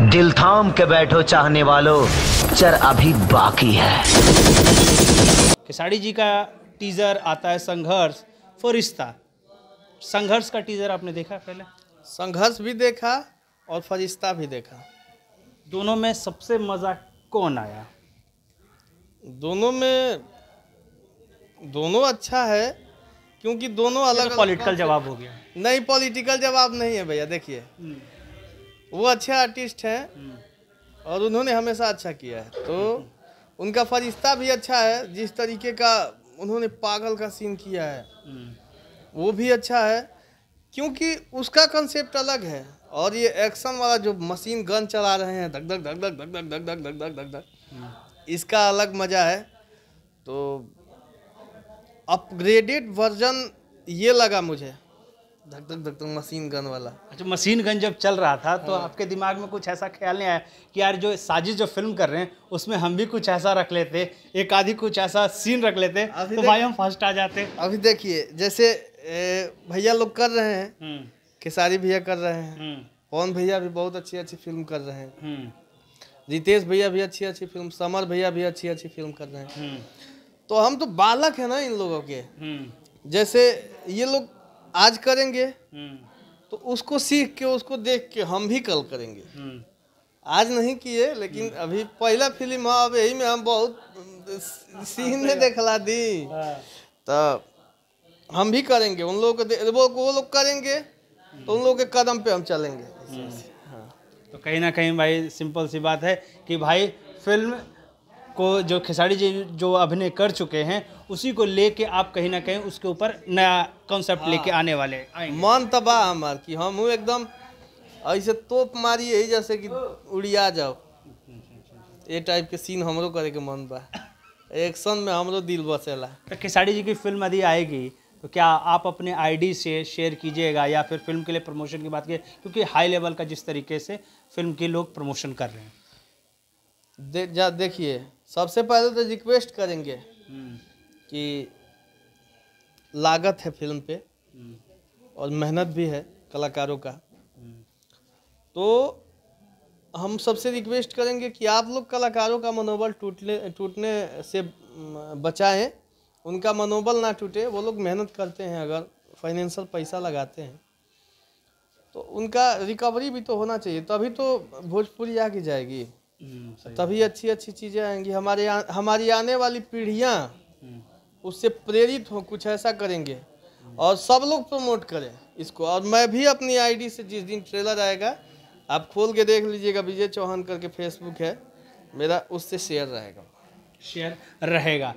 दिल थाम के बैठो चाहने वालों पिक्चर अभी बाकी है खेसारी जी का टीजर आता है संघर्ष फरिश्ता संघर्ष का टीजर आपने देखा पहले संघर्ष भी देखा और फरिश्ता भी देखा दोनों में सबसे मज़ा कौन आया दोनों में दोनों अच्छा है क्योंकि दोनों तो अलग पॉलिटिकल जवाब हो गया नहीं पॉलिटिकल जवाब नहीं है भैया देखिए हम्म। वो अच्छे आर्टिस्ट हैं और उन्होंने हमेशा अच्छा किया है तो उनका फरिश्ता भी अच्छा है जिस तरीके का उन्होंने पागल का सीन किया है वो भी अच्छा है क्योंकि उसका कंसेप्ट अलग है और ये एक्शन वाला जो मशीन गन चला रहे हैं धक धक धक धक धक धक धक धक धक धक धक धक इसका अलग मज़ा है तो अपग्रेडेड वर्जन ये लगा मुझे धक धक धक मशीन गन वाला अच्छा मशीन गन जब चल रहा था तो हाँ। आपके दिमाग में कुछ ऐसा ख्याल नहीं आया कि यार जो साजिश जो फिल्म कर रहे हैं उसमें हम भी कुछ ऐसा रख लेते एक आधी कुछ ऐसा सीन रख लेते तो भाई हम फर्स्ट आ जाते अभी देखिए जैसे भैया लोग कर रहे हैं हम्म। खेसारी भैया कर रहे हैं हम्म। पवन भैया भी बहुत अच्छी अच्छी फिल्म कर रहे हैं हम्म। रितेश भैया भी अच्छी अच्छी फिल्म समर भैया भी अच्छी अच्छी फिल्म कर रहे हैं तो हम तो बालक है ना इन लोगों के जैसे ये लोग आज करेंगे हम्म। तो उसको सीख के उसको देख के हम भी कल करेंगे हम्म। आज नहीं किए लेकिन हम्म। अभी पहला फिल्म है अब यही में हम बहुत सीन ने हाँ। देखला दी हाँ। तो हम भी करेंगे उन लोगों को वो वो लोग करेंगे तो उन लोगों के कदम पे हम चलेंगे हाँ। तो कहीं ना कहीं भाई सिंपल सी बात है कि भाई फिल्म को जो खेसारी जी जो अभिनय कर चुके हैं उसी को लेके आप कहीं ना कहीं उसके ऊपर नया कॉन्सेप्ट लेके हाँ। आने वाले मन तो बा हमार कि हम एकदम ऐसे तोप मारिए जैसे कि उड़िया जाओ ये टाइप के सीन हमरो करे के मन बा एक्शन में हमरो दिल बसेला तो खेसारी जी की फिल्म यदि आएगी तो क्या आप अपने आईडी से शेयर कीजिएगा या फिर फिल्म के लिए प्रमोशन की बात करिए क्योंकि हाई लेवल का जिस तरीके से फिल्म के लोग प्रमोशन कर रहे हैं दे, जा देखिए सबसे पहले तो रिक्वेस्ट करेंगे कि लागत है फिल्म पे और मेहनत भी है कलाकारों का तो हम सबसे रिक्वेस्ट करेंगे कि आप लोग कलाकारों का मनोबल टूटने टूटने से बचाएं उनका मनोबल ना टूटे वो लोग मेहनत करते हैं अगर फाइनेंशियल पैसा लगाते हैं तो उनका रिकवरी भी तो होना चाहिए तभी तो भोजपुरी आके जाएगी तभी अच्छी अच्छी चीज़ें आएंगी हमारे आ, हमारी आने वाली पीढ़ियां हम्म। उससे प्रेरित हो कुछ ऐसा करेंगे और सब लोग प्रमोट करें इसको और मैं भी अपनी आईडी से जिस दिन ट्रेलर आएगा आप खोल के देख लीजिएगा विजय चौहान करके फेसबुक है मेरा उससे शेयर रहेगा शेयर रहेगा